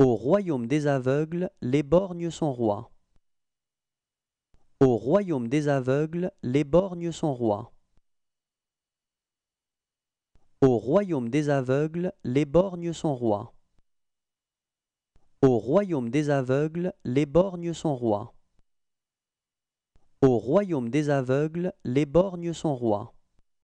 Au royaume des aveugles, les borgnes sont rois. Au royaume des aveugles, les borgnes sont rois. Au royaume des aveugles, les borgnes sont rois. Au royaume des aveugles, les borgnes sont rois. Au royaume des aveugles, les borgnes sont rois.